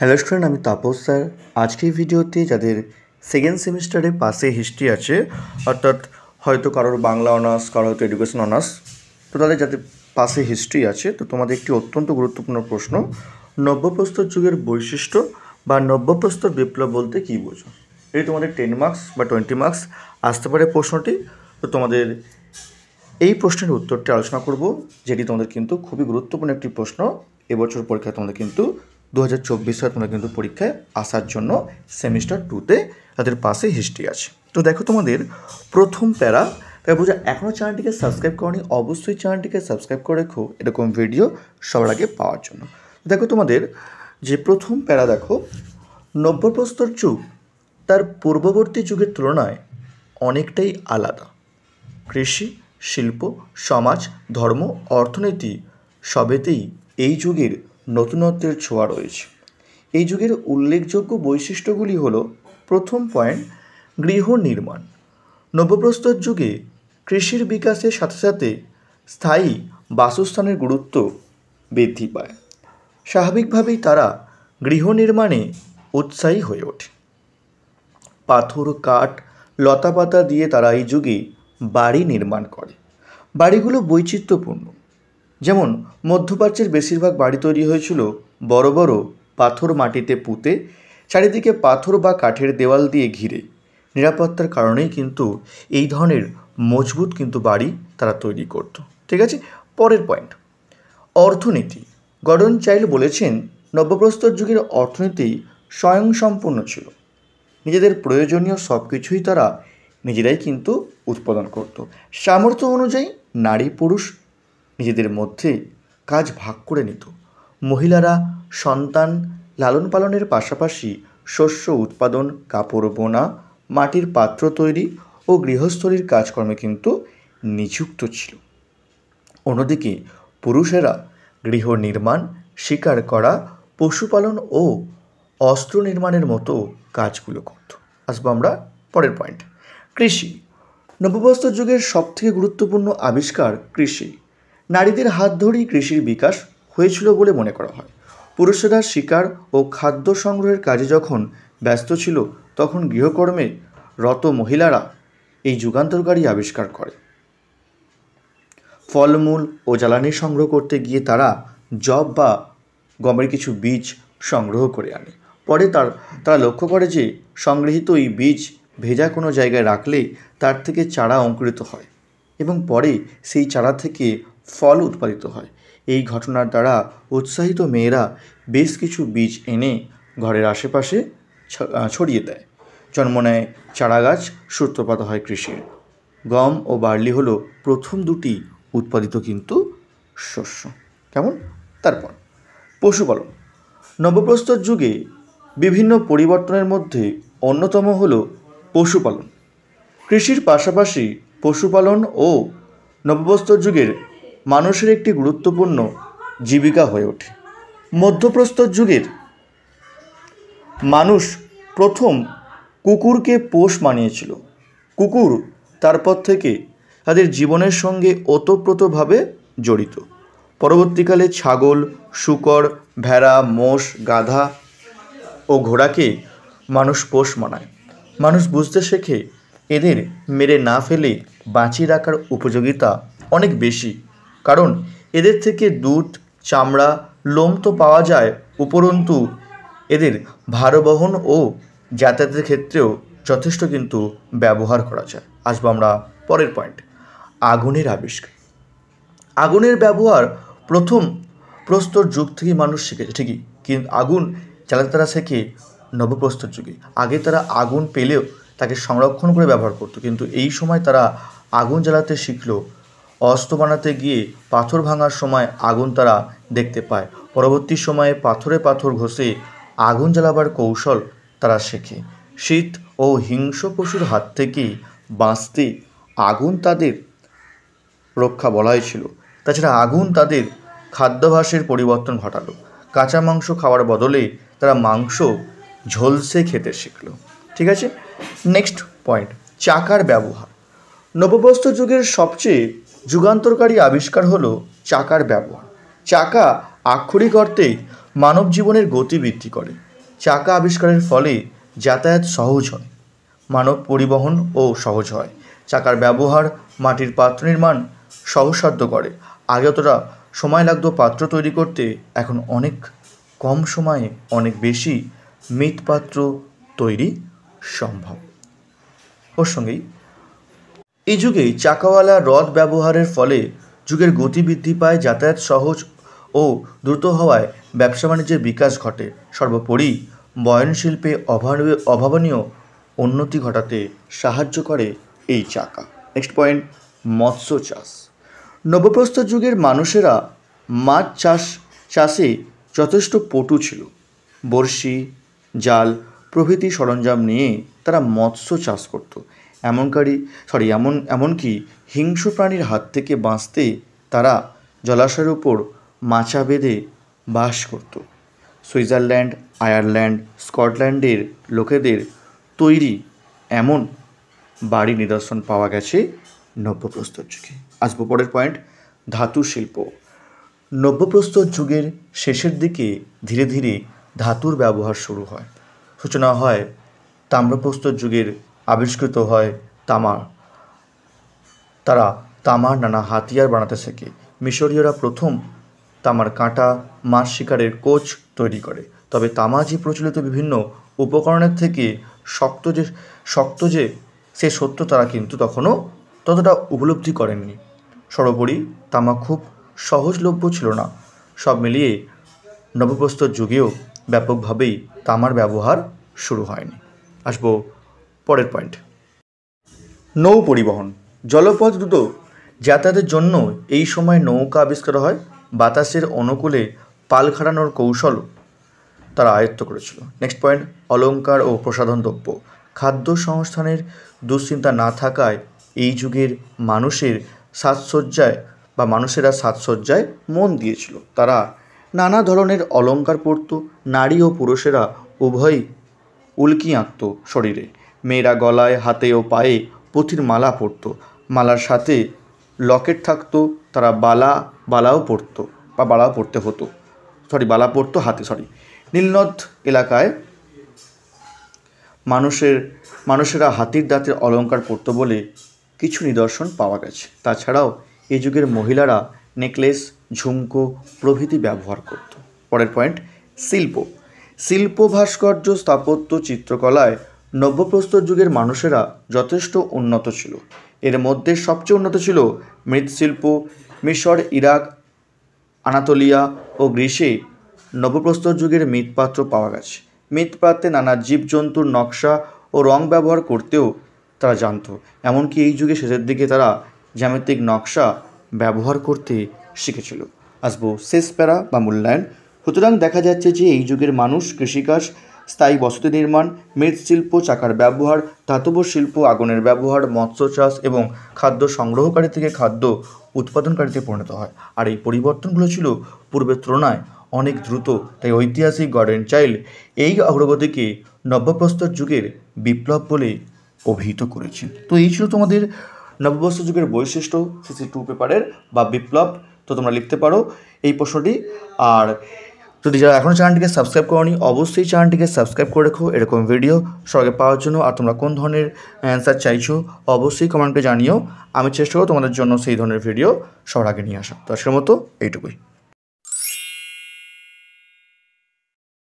hello student আমি Tapas sir আজকের ভিডিওতে যাদের সেকেন্ড সেমিস্টারে পাশে হিস্ট্রি আছে অর্থাৎ হয়তো কারোর বাংলা অনার্স কারো হয়তো এডুকেশন অনার্স তো তাদের যাদের পাশে হিস্ট্রি আছে তো তোমাদের একটি অত্যন্ত গুরুত্বপূর্ণ প্রশ্ন নব্যপ্রস্তর যুগের বৈশিষ্ট্য বা নব্যপ্রস্তর বিপ্লব বলতে কী বোঝো এই তোমাদের টেন মার্কস বা টোয়েন্টি মার্কস আসতে পারে প্রশ্নটি তো তোমাদের এই প্রশ্নের উত্তরটি আলোচনা করব যেটি তোমাদের কিন্তু খুবই গুরুত্বপূর্ণ একটি প্রশ্ন এবছর পরীক্ষায় তোমাদের কিন্তু দু হাজার তোমরা কিন্তু পরীক্ষায় আসার জন্য সেমিস্টার টুতে তাদের পাশে হিস্ট্রি আছে তো দেখো তোমাদের প্রথম প্যারা তাই বোঝা এখনও চ্যানেলটিকে সাবস্ক্রাইব করনি অবশ্যই চ্যানেলটিকে সাবস্ক্রাইব করে রেখো এরকম ভিডিও সবার আগে পাওয়ার জন্য দেখো তোমাদের যে প্রথম প্যারা দেখো নব্যপ্রস্তর যুগ তার পূর্ববর্তী যুগের তুলনায় অনেকটাই আলাদা কৃষি শিল্প সমাজ ধর্ম অর্থনীতি সবেতেই এই যুগের নতুনত্বের ছোঁয়া রয়েছে এই যুগের উল্লেখযোগ্য বৈশিষ্ট্যগুলি হল প্রথম পয়েন্ট গৃহ নির্মাণ নবপ্রস্তর যুগে কৃষির বিকাশের সাথে সাথে স্থায়ী বাসস্থানের গুরুত্ব বৃদ্ধি পায় স্বাভাবিকভাবেই তারা গৃহ নির্মাণে উৎসাহী হয়ে ওঠে পাথর কাঠ লতাপাতা দিয়ে তারা এই যুগে বাড়ি নির্মাণ করে বাড়িগুলো বৈচিত্র্যপূর্ণ যেমন মধ্যপ্রাচ্যের বেশিরভাগ বাড়ি তৈরি হয়েছিল বড় বড় পাথর মাটিতে পুঁতে চারিদিকে পাথর বা কাঠের দেওয়াল দিয়ে ঘিরে নিরাপত্তার কারণেই কিন্তু এই ধরনের মজবুত কিন্তু বাড়ি তারা তৈরি করত ঠিক আছে পরের পয়েন্ট অর্থনীতি গডন চাইল্ড বলেছেন নব্যপ্রস্তর যুগের অর্থনীতি স্বয়ংসম্পূর্ণ ছিল নিজেদের প্রয়োজনীয় সব কিছুই তারা নিজেরাই কিন্তু উৎপাদন করত সামর্থ্য অনুযায়ী নারী পুরুষ নিজেদের মধ্যে কাজ ভাগ করে নিত মহিলারা সন্তান লালন পালনের পাশাপাশি শস্য উৎপাদন কাপড় বোনা মাটির পাত্র তৈরি ও গৃহস্থলীর কাজকর্মে কিন্তু নিযুক্ত ছিল অন্যদিকে পুরুষেরা গৃহ নির্মাণ শিকার করা পশুপালন ও অস্ত্র নির্মাণের মতো কাজগুলো করত আসবো আমরা পরের পয়েন্ট কৃষি নববস্ত্র যুগের সবথেকে গুরুত্বপূর্ণ আবিষ্কার কৃষি নারীদের হাত ধরেই কৃষির বিকাশ হয়েছিল বলে মনে করা হয় পুরুষেরা শিকার ও খাদ্য সংগ্রহের কাজে যখন ব্যস্ত ছিল তখন গৃহকর্মে রত মহিলারা এই যুগান্তরকারী আবিষ্কার করে ফলমূল ও জ্বালানি সংগ্রহ করতে গিয়ে তারা জব বা গমের কিছু বীজ সংগ্রহ করে আনে পরে তার তারা লক্ষ্য করে যে সংগৃহীত এই বীজ ভেজা কোনো জায়গায় রাখলে তার থেকে চারা অঙ্কুরিত হয় এবং পরে সেই চারা থেকে ফল উৎপাদিত হয় এই ঘটনার দ্বারা উৎসাহিত মেয়েরা বেশ কিছু বীজ এনে ঘরের আশেপাশে ছড়িয়ে দেয় জন্ম নেয় চারাগাছ সূত্রপাত হয় কৃষির গম ও বার্লি হলো প্রথম দুটি উৎপাদিত কিন্তু শস্য কেমন তারপর পশুপালন নবপ্রস্তর যুগে বিভিন্ন পরিবর্তনের মধ্যে অন্যতম হল পশুপালন কৃষির পাশাপাশি পশুপালন ও নবপ্রস্তর যুগের মানুষের একটি গুরুত্বপূর্ণ জীবিকা হয়ে ওঠে মধ্যপ্রস্তর যুগের মানুষ প্রথম কুকুরকে পোষ মানিয়েছিল কুকুর তারপর থেকে তাদের জীবনের সঙ্গে ওতপ্রোতভাবে জড়িত পরবর্তীকালে ছাগল শুকর ভেড়া মোষ গাধা ও ঘোড়াকে মানুষ পোষ মানায় মানুষ বুঝতে শেখে এদের মেরে না ফেলে বাঁচিয়ে রাখার উপযোগিতা অনেক বেশি কারণ এদের থেকে দুধ চামড়া লোম তো পাওয়া যায় উপরন্তু এদের ভারবহন ও যাতায়াতের ক্ষেত্রেও যথেষ্ট কিন্তু ব্যবহার করা যায় আসবো আমরা পরের পয়েন্ট আগুনের আবিষ্কার আগুনের ব্যবহার প্রথম প্রস্তর যুগ থেকেই মানুষ শিখেছে ঠিকই কিন্তু আগুন জ্বালাতে তারা শেখে নবপ্রস্তর যুগে আগে তারা আগুন পেলেও তাকে সংরক্ষণ করে ব্যবহার করতো কিন্তু এই সময় তারা আগুন জ্বালাতে শিখলো অস্ত্র বানাতে গিয়ে পাথর ভাঙার সময় আগুন তারা দেখতে পায় পরবর্তী সময়ে পাথরে পাথর ঘষে আগুন জ্বালাবার কৌশল তারা শেখে শীত ও হিংস্র পশুর হাত থেকে বাঁচতে আগুন তাদের রক্ষা বলাই ছিল তাছাড়া আগুন তাদের খাদ্যাভাসের পরিবর্তন ঘটালো কাঁচা মাংস খাওয়ার বদলে তারা মাংস ঝলসে খেতে শিখল ঠিক আছে নেক্সট পয়েন্ট চাকার ব্যবহার নববস্ত্র যুগের সবচেয়ে যুগান্তরকারী আবিষ্কার হল চাকার ব্যবহার চাকা আক্ষরিক অর্থেই মানব জীবনের গতি বৃদ্ধি করে চাকা আবিষ্কারের ফলে যাতায়াত সহজ হয় মানব পরিবহন ও সহজ হয় চাকার ব্যবহার মাটির পাত্র নির্মাণ সহসাধ্য করে আগে অতটা সময় লাগত পাত্র তৈরি করতে এখন অনেক কম সময়ে অনেক বেশি মৃৎপাত্র তৈরি সম্ভব ওর সঙ্গেই এই যুগে চাকাওয়ালা রথ ব্যবহারের ফলে যুগের গতি বৃদ্ধি পায় যাতায়াত সহজ ও দ্রুত হওয়ায় ব্যবসা বাণিজ্যের বিকাশ ঘটে সর্বোপরি বয়ন শিল্পে অভাবনীয় উন্নতি ঘটাতে সাহায্য করে এই চাকা নেক্সট পয়েন্ট মৎস্য চাষ নবপ্রস্তর যুগের মানুষেরা মাছ চাষ চাষে যথেষ্ট পটু ছিল বড়শি জাল প্রভৃতি সরঞ্জাম নিয়ে তারা মৎস্য চাষ করত এমনকারী সরি এমন এমনকি হিংস্র প্রাণীর হাত থেকে বাঁচতে তারা জলাশয়ের উপর মাচা বেঁধে বাস করত সুইজারল্যান্ড আয়ারল্যান্ড স্কটল্যান্ডের লোকেদের তৈরি এমন বাড়ি নিদর্শন পাওয়া গেছে নব্যপ্রস্তর যুগে আসবো পরের পয়েন্ট ধাতু শিল্প নব্যপ্রস্তর যুগের শেষের দিকে ধীরে ধীরে ধাতুর ব্যবহার শুরু হয় সূচনা হয় তাম্রপ্রস্তর যুগের আবিষ্কৃত হয় তামার তারা তামার নানা হাতিয়ার বানাতে শেখে মিশরীয়রা প্রথম তামার কাঁটা মাছ শিকারের কোচ তৈরি করে তবে তামা যে প্রচলিত বিভিন্ন উপকরণের থেকে শক্ত যে শক্ত যে সে সত্য তারা কিন্তু তখনও ততটা উপলব্ধি করেননি সর্বোপরি তামা খুব সহজলভ্য ছিল না সব মিলিয়ে নবপ্রস্তর যুগেও ব্যাপকভাবেই তামার ব্যবহার শুরু হয়নি আসবো পরের পয়েন্ট নৌ পরিবহন জলপথ দ্রুত যাতায়াতের জন্য এই সময় নৌকা আবিষ্কার হয় বাতাসের অনুকূলে পাল খাড়ানোর কৌশল তারা আয়ত্ত করেছিল নেক্সট পয়েন্ট অলঙ্কার ও প্রসাধন দ্রব্য খাদ্য সংস্থানের দুশ্চিন্তা না থাকায় এই যুগের মানুষের সাজসজ্জায় বা মানুষেরা সাজসজ্জায় মন দিয়েছিল তারা নানা ধরনের অলঙ্কার পরত নারী ও পুরুষেরা উভয়ই উল্কি আঁকত শরীরে মেয়েরা গলায় হাতে ও পায়ে পুঁথির মালা পরত মালার সাথে লকেট থাকতো তারা বালা বালাও পরতো বা বালাও পরতে হতো সরি বালা পরতো হাতে সরি নীলনদ এলাকায় মানুষের মানুষেরা হাতির দাঁতের অলঙ্কার পরতো বলে কিছু নিদর্শন পাওয়া গেছে তাছাড়াও এ যুগের মহিলারা নেকলেস ঝুমকো প্রভৃতি ব্যবহার করত পরের পয়েন্ট শিল্প শিল্প ভাস্কর্য স্থাপত্য চিত্রকলায় নব্যপ্রস্তর যুগের মানুষেরা যথেষ্ট উন্নত ছিল এর মধ্যে সবচেয়ে উন্নত ছিল মৃৎশিল্প মিশর ইরাক আনাতোলিয়া ও গ্রীসে নবপ্রস্তর যুগের মৃৎপাত্র পাওয়া গেছে মৃৎপাত্রে নানা জীবজন্তুর নকশা ও রং ব্যবহার করতেও তারা জানত এমনকি এই যুগে শেষের দিকে তারা জ্যামিতিক নকশা ব্যবহার করতে শিখেছিল আসবো শেষ প্যারা বা মূল্যায়ন সুতরাং দেখা যাচ্ছে যে এই যুগের মানুষ কৃষিকাজ স্থায়ী বসতি নির্মাণ মৃৎশিল্প চাকার ব্যবহার ধাতব শিল্প আগুনের ব্যবহার মৎস্য চাষ এবং খাদ্য সংগ্রহকারী থেকে খাদ্য উৎপাদনকারীতে পরিণত হয় আর এই পরিবর্তনগুলো ছিল পূর্বের তুলনায় অনেক দ্রুত তাই ঐতিহাসিক গার্ডেন চাইল্ড এই অগ্রগতিকে নব্যপ্রস্তর যুগের বিপ্লব বলে অভিহিত করেছেন তো এই ছিল তোমাদের নব্যপ্রস্তর যুগের বৈশিষ্ট্য সিসি টু পেপারের বা বিপ্লব তো তোমরা লিখতে পারো এই প্রশ্নটি আর যদি যারা এখনও চ্যানেলটিকে সাবস্ক্রাইব করনি অবশ্যই চ্যানেলটিকে সাবস্ক্রাইব করে রেখো এরকম ভিডিও সবাই পাওয়ার জন্য আর তোমরা কোন ধরনের অ্যান্সার চাইছো অবশ্যই কমেন্টে জানিও আমি চেষ্টা করবো তোমাদের জন্য সেই ধরনের ভিডিও সবার আগে নিয়ে আসা তো আজকের মতো এইটুকুই